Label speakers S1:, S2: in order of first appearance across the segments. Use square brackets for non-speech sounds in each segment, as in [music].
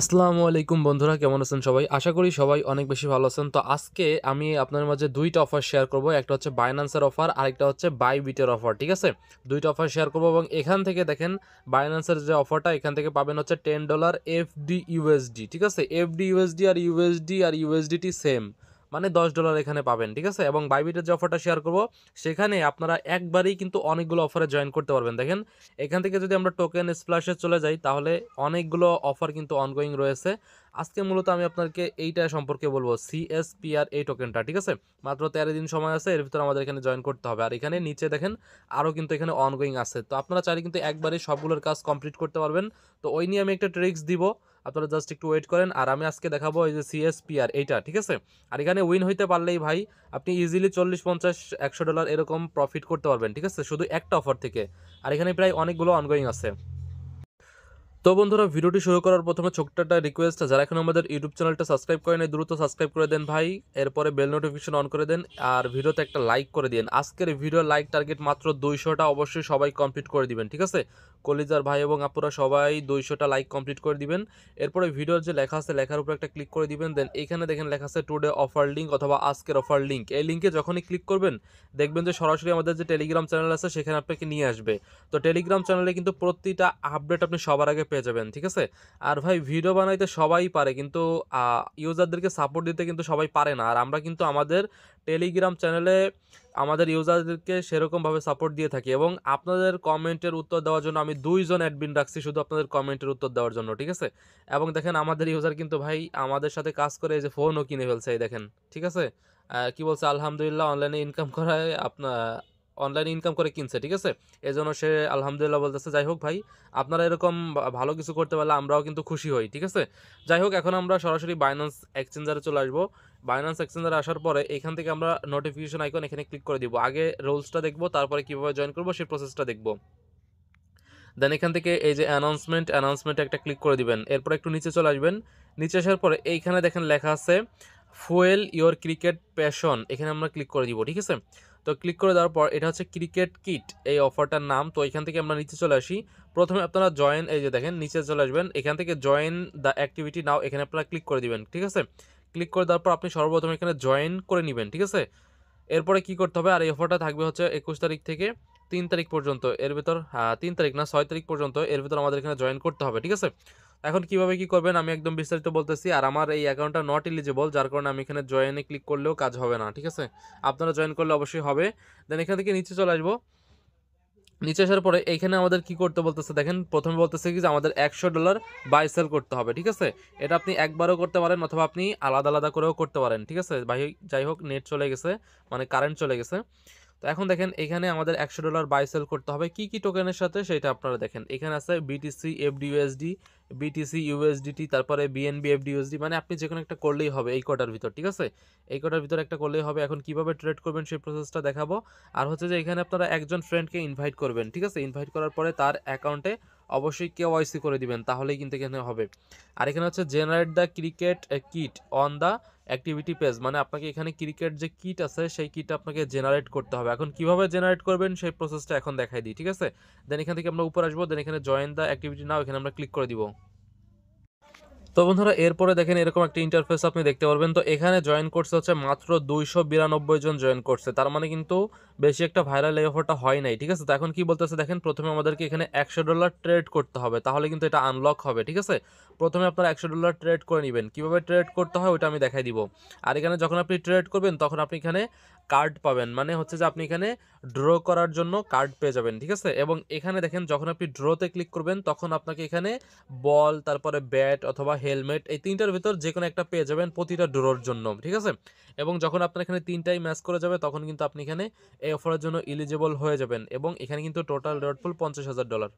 S1: আসসালামু আলাইকুম বন্ধুরা কেমন আছেন সবাই আশা করি সবাই অনেক বেশি ভালো আছেন তো আজকে আমি আপনার মাঝে দুইটা অফার শেয়ার করব একটা হচ্ছে বাইন্যান্সের অফার আরেকটা হচ্ছে বাই বিটের অফার ঠিক আছে দুইটা অফার শেয়ার করব এবং এখান থেকে দেখেন বাইন্যান্সের যে অফারটা এখান থেকে পাবেন হচ্ছে টেন ডলার এফডি ইউএসডি ঠিক আছে এফডি ইউএসডি আর ইউএসডি আর ইউএসডিটি সেম মানে দশ ডলার এখানে পাবেন ঠিক আছে এবং বাইবিটের যে অফারটা শেয়ার করবো সেখানে আপনারা একবারেই কিন্তু অনেকগুলো অফারে জয়েন করতে পারবেন দেখেন এখান থেকে যদি আমরা টোকেন স্প্লাশে চলে যাই তাহলে অনেকগুলো অফার কিন্তু অনগোয়িং রয়েছে আজকে মূলত আমি আপনাকে এইটা সম্পর্কে বলবো সিএসপিআর এই টোকেনটা ঠিক আছে মাত্র তেরো দিন সময় আছে এর ভিতরে আমাদের এখানে জয়েন করতে হবে আর এখানে নিচে দেখেন আরও কিন্তু এখানে অনগোয়িং আছে তো আপনারা চাইলে কিন্তু একবারে সবগুলোর কাজ কমপ্লিট করতে পারবেন তো ওই নিয়ে আমি একটা ট্রিক্স দিব আপনারা জাস্ট একটু ওয়েট করেন আর আমি আজকে দেখাবো এই যে সিএসপিআর এইটা ঠিক আছে আর এখানে উইন হইতে পারলেই ভাই আপনি ইজিলি চল্লিশ পঞ্চাশ একশো ডলার এরকম প্রফিট করতে পারবেন ঠিক আছে শুধু একটা অফার থেকে আর এখানে প্রায় অনেকগুলো অনগোয়িং আছে তো বন্ধুরা ভিডিওটি শুরু করার প্রথমে ছোট্টটা একটা রিকোয়েস্ট যারা এখন আমাদের ইউটিউব চ্যানেলটা সাবস্ক্রাইব করেন দ্রুত সাবস্ক্রাইব করে দেন ভাই এরপরে বেল নোটিফিকেশন অন করে দেন আর ভিডিওতে একটা লাইক করে দিন আজকের ভিডিও লাইক টার্গেট মাত্র দুইশোটা অবশ্যই সবাই কমপ্লিট করে দিবেন ঠিক আছে কলিজার ভাই এবং আপুরা সবাই দুইশোটা লাইক কমপ্লিট করে দিবেন এরপরে ভিডিওর যে লেখা আছে লেখার উপর একটা ক্লিক করে দিবেন দেন এখানে দেখেন লেখা আছে টুডে অফার লিঙ্ক অথবা আজকের অফার লিঙ্ক এই লিঙ্কে যখনই ক্লিক করবেন দেখবেন যে সরাসরি আমাদের যে টেলিগ্রাম চ্যানেল আছে সেখানে আপনাকে নিয়ে আসবে তো টেলিগ্রাম চ্যানেলে কিন্তু প্রতিটা আপডেট আপনি সবার আগে পেয়ে যাবেন ঠিক আছে আর ভাই ভিডিও বানাইতে সবাই পারে কিন্তু ইউজারদেরকে সাপোর্ট দিতে কিন্তু সবাই পারে না আর আমরা কিন্তু আমাদের টেলিগ্রাম চ্যানেলে আমাদের ইউজারদেরকে সেরকমভাবে সাপোর্ট দিয়ে থাকি এবং আপনাদের কমেন্টের উত্তর দেওয়ার জন্য আমি দুইজন অ্যাডমিন রাখছি শুধু আপনাদের কমেন্টের উত্তর দেওয়ার জন্য ঠিক আছে এবং দেখেন আমাদের ইউজার কিন্তু ভাই আমাদের সাথে কাজ করে এই যে ফোনও কিনে ফেলছে এই দেখেন ঠিক আছে কি বলছে আলহামদুলিল্লাহ অনলাইনে ইনকাম করায় আপনার অনলাইন ইনকাম করে কিনছে ঠিক আছে এই জন্য সে আলহামদুলিল্লাহ বলতেছে যাই হোক ভাই আপনারা এরকম ভালো কিছু করতে পারলে আমরাও কিন্তু খুশি হই ঠিক আছে যাই হোক এখন আমরা সরাসরি বাইন্যান্স এক্সচেঞ্জারে চলে আসবো বাইন্যান্স এক্সচেঞ্জারে আসার পরে এখান থেকে আমরা নোটিফিকেশন আইকন এখানে ক্লিক করে দিব আগে রোলসটা দেখবো তারপরে কীভাবে জয়েন করবো সেই প্রসেসটা দেখবো দেন এখান থেকে এই যে অ্যানাউন্সমেন্ট অ্যানাউন্সমেন্ট একটা ক্লিক করে দিবেন এরপর একটু নিচে চলে আসবেন নিচে আসার পরে এইখানে দেখেন লেখা আছে ফুয়েল ইয়োর ক্রিকেট প্যাশন এখানে আমরা ক্লিক করে দিব ঠিক আছে তো ক্লিক করে দেওয়ার পর এটা হচ্ছে ক্রিকেট কিট এই অফারটার নাম তো এখান থেকে আমরা নিচে চলে আসি প্রথমে আপনারা জয়েন এই যে দেখেন নিচে চলে আসবেন এখান থেকে জয়েন দ্য অ্যাক্টিভিটি নাও এখানে আপনারা ক্লিক করে দিবেন ঠিক আছে ক্লিক করে দেওয়ার পর আপনি সর্বপ্রথম এখানে জয়েন করে নেবেন ঠিক আছে এরপরে কি করতে হবে আর এই অফারটা থাকবে হচ্ছে একুশ তারিখ থেকে তিন তারিখ পর্যন্ত এর ভিতর হ্যাঁ তিন তারিখ না ছয় তারিখ পর্যন্ত এর ভিতর আমাদের এখানে জয়েন করতে হবে ঠিক আছে এখন কিভাবে কি করবেন আমি একদম বিস্তারিত বলতেছি আর আমার এই অ্যাকাউন্টটা নট এলিজিবল যার কারণে আমি এখানে জয়েনে ক্লিক করলেও কাজ হবে না ঠিক আছে আপনারা জয়েন করলে অবশ্যই হবে দেন এখান থেকে নিচে চলে আসবো নিচে আসার পরে এইখানে আমাদের কি করতে বলতেছে দেখেন প্রথমে বলতেছে কি যে আমাদের একশো ডলার বাই সেল করতে হবে ঠিক আছে এটা আপনি একবারও করতে পারেন অথবা আপনি আলাদা আলাদা করেও করতে পারেন ঠিক আছে যাই হোক নেট চলে গেছে মানে কারেন্ট চলে গেছে তো এখন দেখেন এখানে আমাদের একশো ডলার বাই সেল করতে হবে কি কি টোকেনের সাথে সেটা আপনারা দেখেন এখানে আছে বিটিসি এফডিউএসডি বিটিসি ইউএসডিটি তারপরে বিএনবি এফডিউএসডি মানে আপনি যে কোনো একটা করলেই হবে এই কটার ভিতর ঠিক আছে এই কটার ভিতর একটা করলেই হবে এখন কিভাবে ট্রেড করবেন সেই প্রসেসটা দেখাবো আর হচ্ছে যে এখানে আপনারা একজন ফ্রেন্ডকে ইনভাইট করবেন ঠিক আছে ইনভাইট করার পরে তার অ্যাকাউন্টে অবশ্যই কেওয়াইসি করে দিবেন তাহলেই কিন্তু এখানে হবে আর এখানে হচ্ছে generate the cricket kit on the activity page মানে আপনাকে এখানে ক্রিকেট যে কিট আছে সেই কিট আপনাকে জেনারেট করতে হবে এখন কিভাবে জেনারেট করবেন সেই প্রসেসটা এখন দেখাই দিই ঠিক আছে দেন এখান থেকে আমরা উপর আসবো দেন এখানে জয়েন দ্য অ্যাক্টিভিটি নাও এখানে আমরা ক্লিক করে দিব তো বন্ধুরা এরপরে দেখেন এরকম একটা ইন্টারফেস আপনি দেখতে পারবেন তো এখানে জয়েন করছে হচ্ছে মাত্র দুইশো বিরানব্বই জন জয়েন করছে তার মানে কিন্তু বেশি একটা ভাইরাল লেঅফারটা হয় নাই ঠিক আছে তো এখন কি বলতেছে দেখেন প্রথমে আমাদেরকে এখানে একশো ডলার ট্রেড করতে হবে তাহলে কিন্তু এটা আনলক হবে ঠিক আছে প্রথমে আপনারা একশো ডলার ট্রেড করে নেবেন কীভাবে ট্রেড করতে হয় ওটা আমি দেখাই দিব আর এখানে যখন আপনি ট্রেড করবেন তখন আপনি এখানে কার্ড পাবেন মানে হচ্ছে যে আপনি এখানে ড্র করার জন্য কার্ড পেয়ে যাবেন ঠিক আছে এবং এখানে দেখেন যখন আপনি ড্রতে ক্লিক করবেন তখন আপনাকে এখানে বল তারপরে ব্যাট অথবা হেলমেট এই তিনটার ভিতর যে কোনো একটা পেয়ে যাবেন প্রতিটা ড্রোর জন্য ঠিক আছে এবং যখন আপনার এখানে তিনটাই ম্যাচ করে যাবে তখন কিন্তু আপনি এখানে এই অফারের জন্য এলিজেবল হয়ে যাবেন এবং এখানে কিন্তু টোটাল ডটফুল পঞ্চাশ হাজার ডলার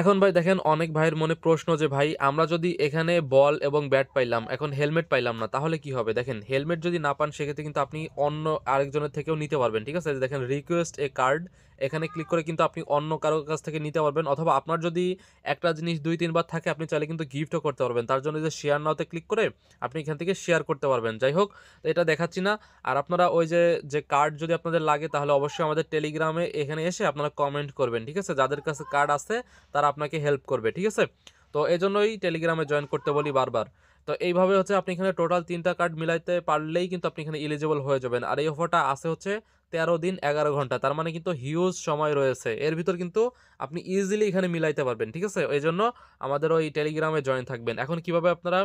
S1: এখন ভাই দেখেন অনেক ভাইয়ের মনে প্রশ্ন যে ভাই আমরা যদি এখানে বল এবং ব্যাট পাইলাম এখন হেলমেট পাইলাম না তাহলে কি হবে দেখেন হেলমেট যদি না পান সেক্ষেত্রে কিন্তু আপনি অন্য আরেকজনের থেকেও নিতে পারবেন ঠিক আছে দেখেন রিকোয়েস্ট এ কার্ড এখানে ক্লিক করে কিন্তু আপনি অন্য কারোর কাছ থেকে নিতে পারবেন অথবা আপনার যদি একটা জিনিস দুই তিনবার থাকে আপনি চাইলে কিন্তু গিফটও করতে পারবেন তার জন্য যে শেয়ার নাওতে ক্লিক করে আপনি এখান থেকে শেয়ার করতে পারবেন যাই হোক এটা দেখাচ্ছি না আর আপনারা ওই যে যে কার্ড যদি আপনাদের লাগে তাহলে অবশ্যই আমাদের টেলিগ্রামে এখানে এসে আপনারা কমেন্ট করবেন ঠিক আছে যাদের কাছে কার্ড আছে তারা আপনাকে হেল্প করবে ঠিক আছে তো এই জন্যই টেলিগ্রামে জয়েন করতে বলি বারবার তো এইভাবে হচ্ছে আপনি এখানে টোটাল তিনটা কার্ড মিলাইতে পারলেই কিন্তু আপনি এখানে এলিজেবল হয়ে যাবেন আর এই অফারটা আছে হচ্ছে তেরো দিন এগারো ঘন্টা তার মানে কিন্তু হিউজ সময় রয়েছে এর ভিতর কিন্তু আপনি ইজিলি এখানে মিলাইতে পারবেন ঠিক আছে এই জন্য আমাদের ওই টেলিগ্রামে জয়েন থাকবেন এখন কিভাবে আপনারা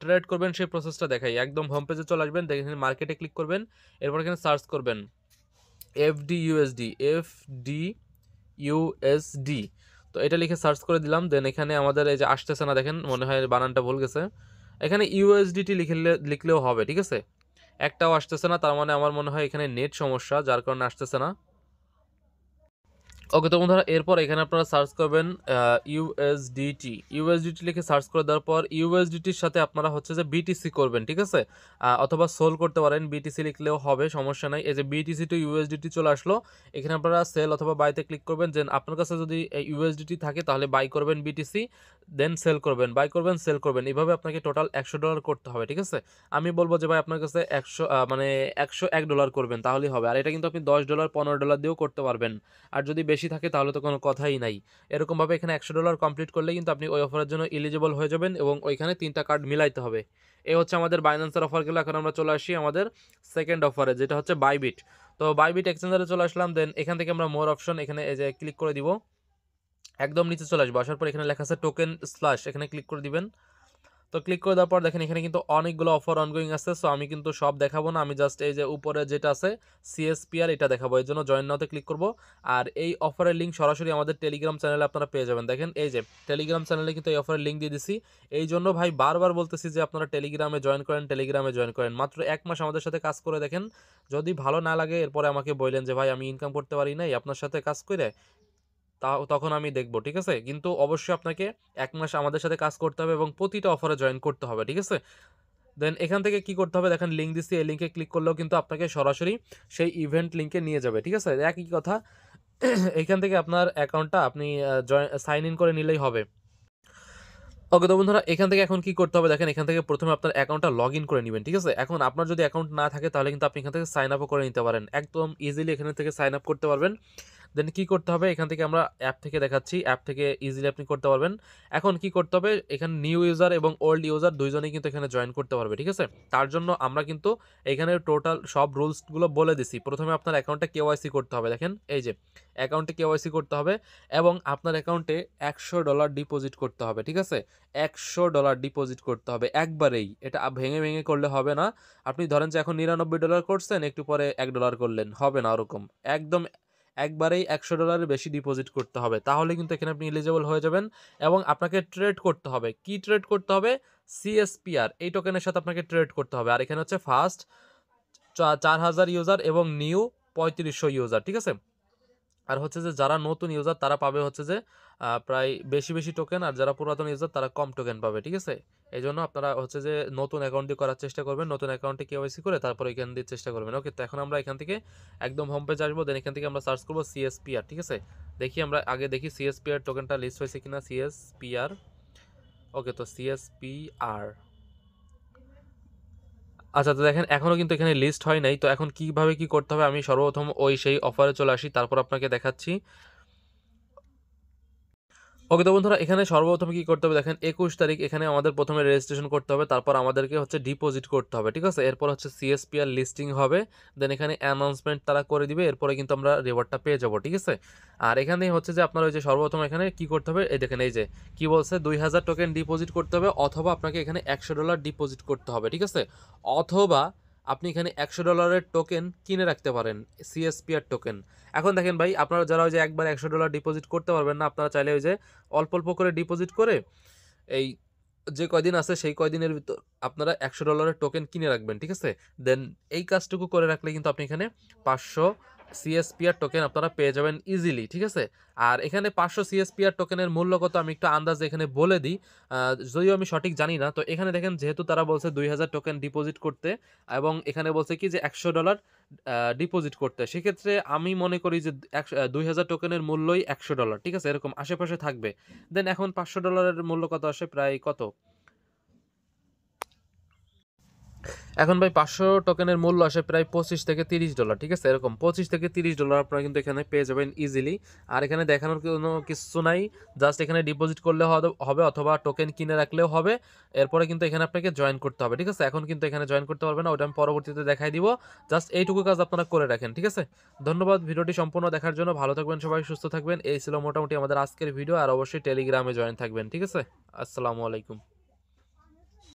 S1: ট্রেড করবেন সেই প্রসেসটা দেখাই একদম হোম পেজে চলে আসবেন দেখে মার্কেটে ক্লিক করবেন এরপর এখানে সার্চ করবেন F D USD F D USD তো এটা লিখে সার্চ করে দিলাম দেন এখানে আমাদের এই যে আসতেছে না দেখেন মনে হয় বানানটা ভুল গেছে এখানে ইউএসডিটি লিখে লিখলেও হবে ঠিক আছে একটাও আসতেছে না তার মানে আমার মনে হয় এখানে নেট সমস্যা যার কারণে আসতেছে না ওকে তো বন্ধুরা এরপর এখানে আপনারা সার্চ করবেন ইউএসডিটি ইউএসডিটি লিখে সার্চ করে দেওয়ার পর ইউএসডিটির সাথে আপনারা হচ্ছে যে বিটিসি করবেন ঠিক আছে অথবা সোল করতে পারেন বিটিসি লিখলেও হবে সমস্যা নাই এই যে বিটিসি টু ইউএসডিটি চলে আসলো এখানে আপনারা সেল অথবা বাইতে ক্লিক করবেন যে আপনার কাছে যদি ইউএসডিটি থাকে তাহলে বাই করবেন বিটিসি দেন সেল করবেন বাই করবেন সেল করবেন এভাবে আপনাকে টোটাল একশো ডলার করতে হবে ঠিক আছে আমি বলবো যে ভাই আপনার কাছে একশো মানে একশো এক ডলার করবেন তাহলেই হবে আর এটা কিন্তু আপনি দশ ডলার পনেরো ডলার দিয়েও করতে পারবেন আর যদি বেশি থাকে তাহলে তো কোনো কথাই নাই এরকমভাবে এখানে একশো ডলার কমপ্লিট করলে কিন্তু আপনি ওই অফারের জন্য এলিজেবল হয়ে যাবেন এবং ওইখানে তিনটা কার্ড মিলাইতে হবে এই হচ্ছে আমাদের বাইন্যান্সের অফারগুলো এখন আমরা চলে আসি আমাদের সেকেন্ড অফারে যেটা হচ্ছে বাইবিট তো বাইবিট এক্সচেঞ্জারে চলে আসলাম দেন এখান থেকে আমরা মোর অপশন এখানে এই যে ক্লিক করে দিব একদম নিচে চলে আসবে আসার পর এখানে লেখা আছে টোকেন স্ল্যাশ এখানে ক্লিক করে দিবেন তো ক্লিক করে দেওয়ার পর দেখেন এখানে কিন্তু অনেকগুলো অফার অনগোয়িং আছে সো আমি কিন্তু সব দেখাবো না আমি জাস্ট এই যে উপরে যেটা আছে সিএসপিআর এটা দেখাবো এর জন্য জয়েন নাওতে ক্লিক করব আর এই অফারের লিঙ্ক সরাসরি আমাদের টেলিগ্রাম চ্যানেলে আপনারা পেয়ে যাবেন দেখেন এই যে টেলিগ্রাম চ্যানেলে কিন্তু এই অফারের লিঙ্ক দিয়ে দিছি এই জন্য ভাই বারবার বলতেছি যে আপনারা টেলিগ্রামে জয়েন করেন টেলিগ্রামে জয়েন করেন মাত্র এক মাস আমাদের সাথে কাজ করে দেখেন যদি ভালো না লাগে এরপরে আমাকে বললেন যে ভাই আমি ইনকাম করতে পারি নাই আপনার সাথে কাজ করে তা তখন আমি দেখব ঠিক আছে কিন্তু অবশ্যই আপনাকে এক মাস আমাদের সাথে কাজ করতে হবে এবং প্রতিটা অফারে জয়েন করতে হবে ঠিক আছে দেন এখান থেকে কি করতে হবে দেখেন লিঙ্ক দিচ্ছি এই লিঙ্কে ক্লিক করলেও কিন্তু আপনাকে সরাসরি সেই ইভেন্ট লিঙ্কে নিয়ে যাবে ঠিক আছে একই কথা [clears throat] এখান থেকে আপনার অ্যাকাউন্টটা আপনি সাইন ইন করে নিলেই হবে ওকে তো বন্ধুরা এখান থেকে এখন কি করতে হবে দেখেন এখান থেকে প্রথমে আপনার অ্যাকাউন্টটা লগ ইন করে নেবেন ঠিক আছে এখন আপনার যদি অ্যাকাউন্ট না থাকে তাহলে কিন্তু আপনি এখান থেকে সাইন আপও করে নিতে পারেন একদম ইজিলি এখান থেকে সাইন আপ করতে পারবেন দেন কি করতে হবে এখান থেকে আমরা অ্যাপ থেকে দেখাচ্ছি অ্যাপ থেকে ইজিলি আপনি করতে পারবেন এখন কি করতে হবে এখানে নিউ ইউজার এবং ওল্ড ইউজার দুইজনেই কিন্তু এখানে জয়েন করতে পারবে ঠিক আছে তার জন্য আমরা কিন্তু এখানে টোটাল সব রুলসগুলো বলে দিছি প্রথমে আপনার অ্যাকাউন্টে কেওয়াইসি করতে হবে দেখেন এই যে অ্যাকাউন্টে কেওয়াইসি করতে হবে এবং আপনার অ্যাকাউন্টে একশো ডলার ডিপোজিট করতে হবে ঠিক আছে একশো ডলার ডিপোজিট করতে হবে একবারেই এটা ভেঙে ভেঙে করলে হবে না আপনি ধরেন যে এখন নিরানব্বই ডলার করছেন একটু পরে এক ডলার করলেন হবে না ওরকম একদম একবারেই একশো ডলারের বেশি ডিপোজিট করতে হবে তাহলে কিন্তু এখানে আপনি এলিজেবল হয়ে যাবেন এবং আপনাকে ট্রেড করতে হবে কি ট্রেড করতে হবে সিএসপিআর এই টোকেনের সাথে আপনাকে ট্রেড করতে হবে আর এখানে হচ্ছে ফার্স্ট চার হাজার ইউজার এবং নিউ পঁয়ত্রিশশো ইউজার ঠিক আছে আর হচ্ছে যে যারা নতুন ইউজার তারা পাবে হচ্ছে যে প্রায় বেশি বেশি টোকেন আর যারা পুরাতন ইউজার তারা কম টোকেন পাবে ঠিক আছে এই জন্য আপনারা হচ্ছে যে নতুন অ্যাকাউন্ট দিয়ে করার চেষ্টা করবেন নতুন অ্যাকাউন্টে কে ওয়াইসি করে তারপর এখান দিয়ে চেষ্টা করবেন ওকে তো এখন আমরা এখান থেকে একদম হোম পেজ আসবো দেন এখান থেকে আমরা সার্চ করবো সিএসপিআর ঠিক আছে দেখি আমরা আগে দেখি সিএসপিআর টোকেনটা লিস্ট হয়েছে কিনা সিএসপিআর ওকে তো সিএসপিআর আচ্ছা তো দেখেন এখনও কিন্তু এখানে লিস্ট হয় নাই তো এখন কিভাবে কি করতে হবে আমি সর্বপ্রথম ওই সেই অফারে চলে আসি তারপর আপনাকে দেখাচ্ছি ওকে তো বন্ধুরা এখানে সর্বপ্রথমে কী করতে হবে দেখেন একুশ তারিখ এখানে আমাদের প্রথমে রেজিস্ট্রেশন করতে হবে তারপর আমাদেরকে হচ্ছে ডিপোজিট করতে হবে ঠিক আছে এরপর হচ্ছে সিএসপিআর লিস্টিং হবে দেন এখানে অ্যানাউন্সমেন্ট তারা করে দিবে এরপরে কিন্তু আমরা রেওয়ার্ডটা পেয়ে যাবো ঠিক আছে আর এখানেই হচ্ছে যে আপনার ওই যে সর্বপ্রথম এখানে কি করতে হবে এই দেখেন এই যে কি বলছে দুই হাজার টোকেন ডিপোজিট করতে হবে অথবা আপনাকে এখানে একশো ডলার ডিপোজিট করতে হবে ঠিক আছে অথবা আপনি এখানে একশো ডলারের টোকেন কিনে রাখতে পারেন সিএসপিআর টোকেন এখন দেখেন ভাই আপনারা যারা ওই যে একবার একশো ডলার ডিপোজিট করতে পারবেন না আপনারা চাইলে ওই যে অল্প অল্প করে ডিপোজিট করে এই যে কয়দিন আছে সেই কয়দিনের ভিতর আপনারা একশো ডলারের টোকেন কিনে রাখবেন ঠিক আছে দেন এই কাজটুকু করে রাখলে কিন্তু আপনি এখানে পাঁচশো সিএসপিআর টোকেন আপনারা পেয়ে যাবেন ইজিলি ঠিক আছে আর এখানে পাঁচশো সিএসপিআর টোকেনের মূল্য কত আমি একটু আন্দাজে এখানে বলে দিই যদিও আমি সঠিক জানি না তো এখানে দেখেন যেহেতু তারা বলছে দুই হাজার টোকেন ডিপোজিট করতে এবং এখানে বলছে কি যে একশো ডলার ডিপোজিট করতে সেক্ষেত্রে আমি মনে করি যে দুই হাজার টোকেনের মূল্যই একশো ডলার ঠিক আছে এরকম আশেপাশে থাকবে দেন এখন পাঁচশো ডলারের মূল্য কত আসে প্রায় কত এখন ভাই পাঁচশো টোকেনের মূল্য আসে প্রায় পঁচিশ থেকে তিরিশ ডলার ঠিক আছে এরকম পঁচিশ থেকে তিরিশ ডলার আপনারা কিন্তু এখানে পেয়ে যাবেন ইজিলি আর এখানে দেখানোর কোনো কিছু নাই জাস্ট এখানে ডিপোজিট করলে হবে অথবা টোকেন কিনে রাখলেও হবে এরপরে কিন্তু এখানে আপনাকে জয়েন করতে হবে ঠিক আছে এখন কিন্তু এখানে জয়েন করতে পারবেন না ওটা আমি পরবর্তীতে দেখাই দিব জাস্ট এইটুকু কাজ আপনারা করে রাখেন ঠিক আছে ধন্যবাদ ভিডিওটি সম্পূর্ণ দেখার জন্য ভালো থাকবেন সবাই সুস্থ থাকবেন এই ছিল মোটামুটি আমাদের আজকের ভিডিও আর অবশ্যই টেলিগ্রামে জয়েন থাকবেন ঠিক আছে আসসালামু আলাইকুম